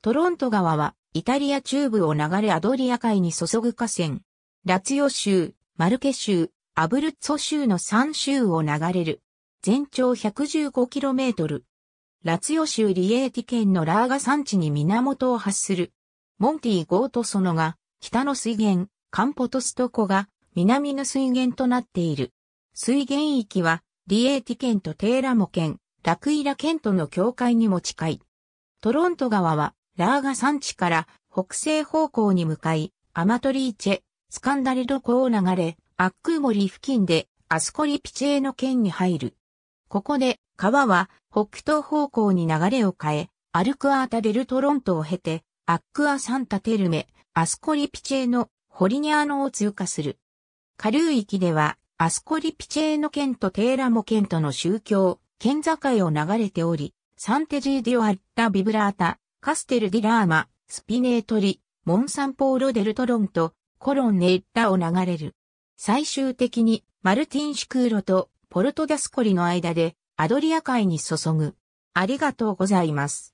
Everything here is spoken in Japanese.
トロント川は、イタリア中部を流れアドリア海に注ぐ河川。ラツヨ州、マルケ州、アブルッツォ州の3州を流れる。全長 115km。ラツヨ州リエーティ県のラーガ山地に源を発する。モンティゴートソノが、北の水源、カンポトストコが、南の水源となっている。水源域は、リエーティ県とテーラモ県、ラクイラ県との境界にも近い。トロント川はラーガ山地から北西方向に向かい、アマトリーチェ、スカンダリド湖を流れ、アックーモリ付近でアスコリピチェの県に入る。ここで川は北東方向に流れを変え、アルクアータデルトロントを経て、アックアサンタテルメ、アスコリピチェのホリニャーノを通過する。下流域では、アスコリピチェの県とテーラモ県との宗教、県境を流れており、サンテジーディオアッタビブラータ、カステル・ディ・ラーマ、スピネートリ、モン・サンポーロ・デル・トロンと、コロンネ・ッラを流れる。最終的に、マルティン・シクーロと、ポルト・ダスコリの間で、アドリア海に注ぐ。ありがとうございます。